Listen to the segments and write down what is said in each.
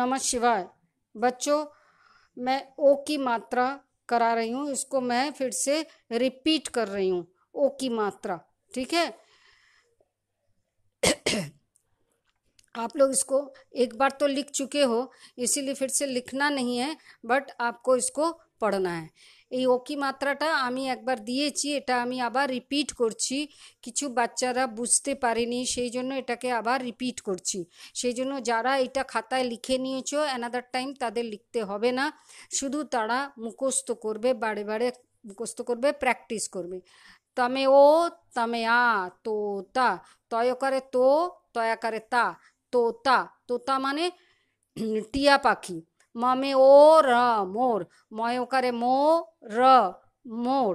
नमः शिवाय बच्चों मैं ओ की मात्रा करा रही हूँ इसको मैं फिर से रिपीट कर रही हूँ ओ की मात्रा ठीक है आप लोग इसको एक बार तो लिख चुके हो इसीलिए फिर से लिखना नहीं है बट आपको इसको पढ़ना है এই অকিমাত্রাটা মাত্রাটা আমি একবার দিয়েছি এটা আমি আবার রিপিট করছি কিছু বাচ্চারা বুঝতে পারেনি সেই জন্য এটাকে আবার রিপিট করছি সেই জন্য যারা এটা খাতায় লিখে নিয়েছ অ্যানাদার টাইম তাদের লিখতে হবে না শুধু তারা মুখস্ত করবে বারে বারে মুখস্ত করবে প্র্যাকটিস করবে তমে ও তমে আ তো তা তয়কারে তো তয়াকারে তা তোতা তোতা মানে টিয়া পাখি মমে ও র মোর ময় মো র মোর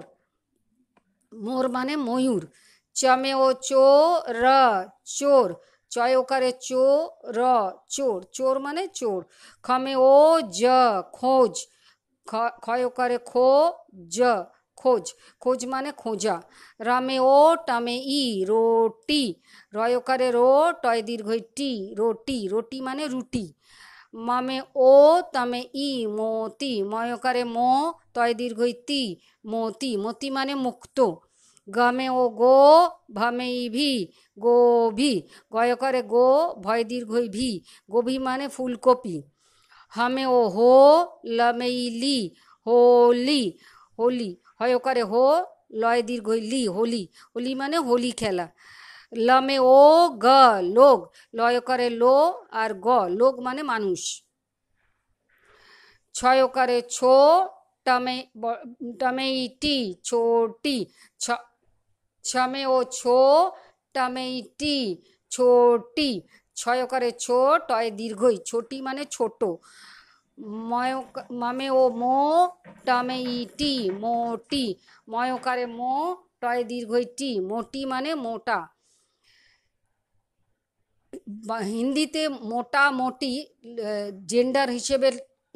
মোর মানে ময়ূর চমে ও চো র চোর চয় ওকারে চো র চোর চোর মানে চোর খমে ও জ খোঁজ ক্ষয় ওকারে খো জ খোঁজ খোঁজ মানে খোঁজা রামে ও টামে ই রোটি রয় ওকারে রো টয় দীর্ঘ টি রোটি রোটি মানে রুটি মমে ও তমে ই মোতি ময়কারে মো তয় দীর্ঘ তি মোতি মোতি মানে মুক্ত গমে ও গো ভামে ই ভি গোভি গয়করে গো ভয় দীর্ঘ ভি গোভি মানে ফুলকপি হমে ও হো লামে ই লি হোলি হোলি হয় করে হো লয় দীর্ঘ লি হোলি হোলি মানে হোলি খেলা লমে ও গ লোক করে লো আর গ লোক মানে মানুষ করে ছো টমে টমেইটি ছোটি ছমে ও ছো টমেইটি ছোটি করে ছো টয় দীর্ঘই ছোটি মানে ছোট মমে ও মো টমে ইটি মোটি ময়কারে মো টয় দীর্ঘই টি মোটি মানে মোটা হিন্দিতে মোটামুটি জেন্ডার হিসেবে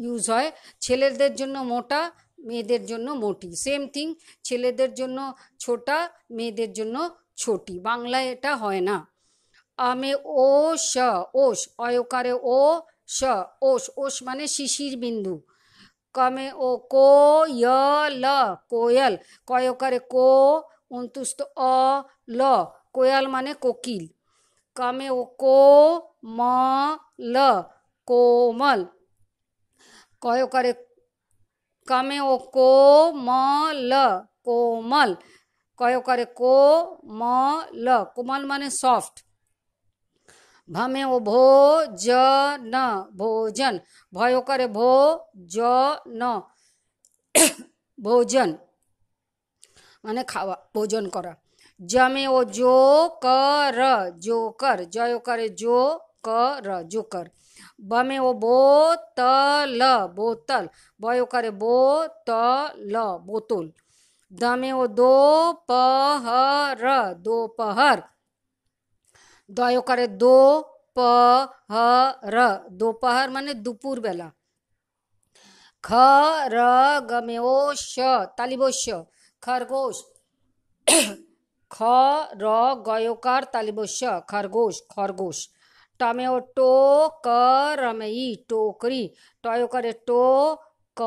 ইউজ হয় ছেলেদের জন্য মোটা মেয়েদের জন্য মোটি সেম থিং ছেলেদের জন্য ছোটা মেয়েদের জন্য ছোটি বাংলায় এটা হয় না আমি ও স ওষ অয়কারে ও স ওষ ওষ মানে শিশির বিন্দু কমে ও কো য় ল কোয়েল কয়কারে কো অন্তুস্ত অ ল কোয়াল মানে কোকিল कमे को म ल कोमल कहो करे कमे को म ल कोमल कहो करे को म ल कोमल माने सॉफ्ट भमे ओ न भोजन भयो करे भो ज न भोजन माने खावा भोजन करा जमे वो जो कर जो कर जयो करे जो कर जो कर ओ बो वो बोतल बोतल बयो करे बोतल बोतुल द दो पहर दो पहर दयो करे दो पहर दोपहर माने दुपुर बेला ख र ग ओ श तालिबो श खरगोश খ র গয়কার তালিবস্য খরগোশ খরগোশ টমে ও টো ক রমেই টোকরি করে টো ক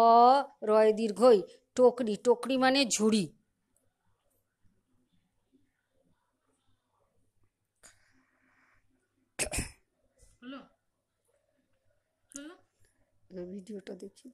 রয় দীর্ঘই টোকরি টোকরি মানে ঝুড়ি ভিডিওটা দেখি